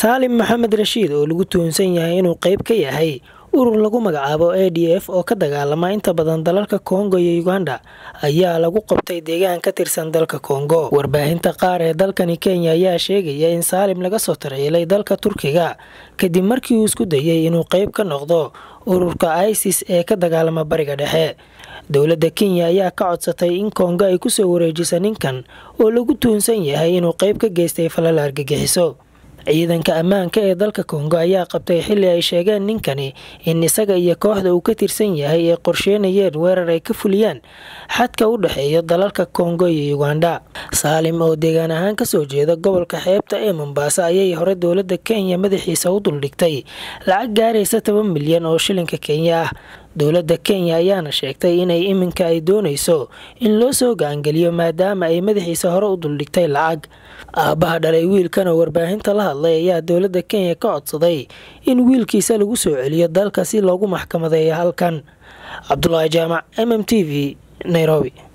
saalim maxamed rashiid oo lagu tuunsan yahay inuu qayb ka yahay urur lagu magacaabo a d f oo ka dagaalama inta badan dalalka kongo iyo uganda ayaa lagu qabtay deegaan ka tirsan dalka kongo warbaahinta qaar ee dalkani kenya ayaa sheegaya in saalim laga soo taryeelay dalka turkiga kadib markii uu isku dayay inuu qayb ka noqdo ururka isis ee ka dagaalama bariga dhexe dowladda kenya ayaa ka codsatay in kongo ay ku soo wareejiso ninkan oo lagu tuunsan yahay inuu qayb ka geystay falal argagixiso ciidanka ammaanka ee dalka kongo ayaa qabtay xilli ay sheegeen ninkani in isaga iyo kooxda uu ka tirsan yahay ay qorsheynayeen weerar ay ka fuliyaan xadka u dhexeeya dalalka kongo iyo uganda saalim oo deegaan ahaan kasoo jeeda gobolka xeebta ee mombaaso ayay hore dowladda kenya madaxiisa u duldhigtay lacag gaaraysa toban milyan oo shilinka kenya ah dowladda kenya ayaana sheegtay inay iminka ay doonayso in loo soo gaangeliyo maadaama ay madaxiisa hore u duldhigtay lacag aabaha dhalay wiilkan oo warbaahinta la hadlay ayaa dowladda kenya ka codsaday in wiilkiisa lagu soo celiyo dalka si loogu maxkamadeeyo halkan cabdulaahi jaamac m m t v nairobi